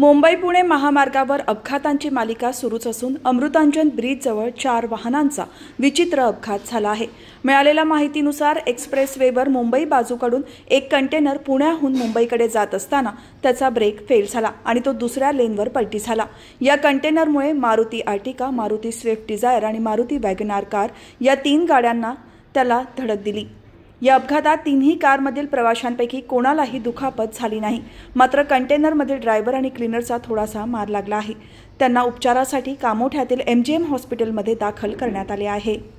मुंबई पुणे महामार्गावर अपघातांची मालिका सुरूच असून अमृतांजन ब्रिजजवळ चार वाहनांचा विचित्र अपघात झाला आहे मिळालेल्या माहितीनुसार एक्सप्रेस वेवर मुंबई बाजूकडून एक कंटेनर पुण्याहून मुंबईकडे जात असताना त्याचा ब्रेक फेल झाला आणि तो दुसऱ्या लेनवर पलटी झाला या कंटेनरमुळे Maruti Ertiga Maruti Swift Dzire आणि मारुती वॅगनार कार या तीन गाड्यांना त्याला धडक दिली या अपघातात तिन्ही कारमधील प्रवाशांपैकी कोणालाही दुखापत झाली नाही मात्र कंटेनरमधील ड्रायव्हर आणि क्लिनरचा थोडासा मार लागला आहे त्यांना उपचारासाठी कामोठ्यातील एमजीएम हॉस्पिटलमध्ये दाखल करण्यात आले आहे